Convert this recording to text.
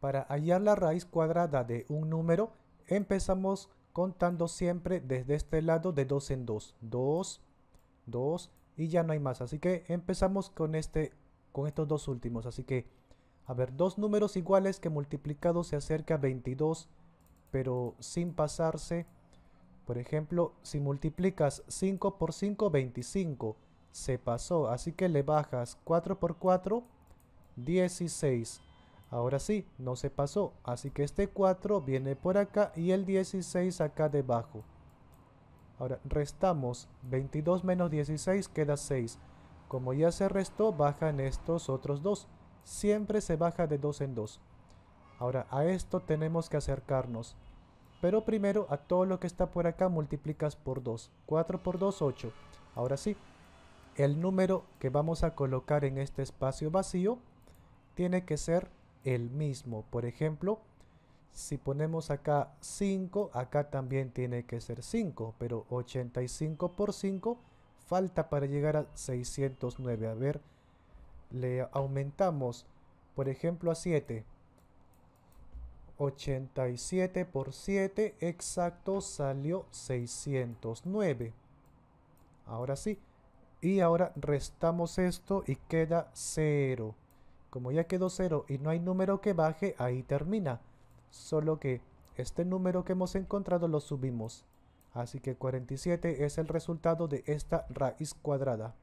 Para hallar la raíz cuadrada de un número, empezamos contando siempre desde este lado de 2 en 2. 2, 2 y ya no hay más. Así que empezamos con, este, con estos dos últimos. Así que, a ver, dos números iguales que multiplicados se acerca a 22, pero sin pasarse. Por ejemplo, si multiplicas 5 por 5, 25. Se pasó, así que le bajas 4 por 4, 16. Ahora sí, no se pasó, así que este 4 viene por acá y el 16 acá debajo. Ahora restamos, 22 menos 16 queda 6. Como ya se restó, bajan estos otros 2. Siempre se baja de 2 en 2. Ahora a esto tenemos que acercarnos. Pero primero a todo lo que está por acá multiplicas por 2. 4 por 2, 8. Ahora sí, el número que vamos a colocar en este espacio vacío tiene que ser el mismo. Por ejemplo, si ponemos acá 5, acá también tiene que ser 5, pero 85 por 5 falta para llegar a 609. A ver, le aumentamos, por ejemplo, a 7. 87 por 7, exacto, salió 609. Ahora sí. Y ahora restamos esto y queda 0. Como ya quedó 0 y no hay número que baje, ahí termina. Solo que este número que hemos encontrado lo subimos. Así que 47 es el resultado de esta raíz cuadrada.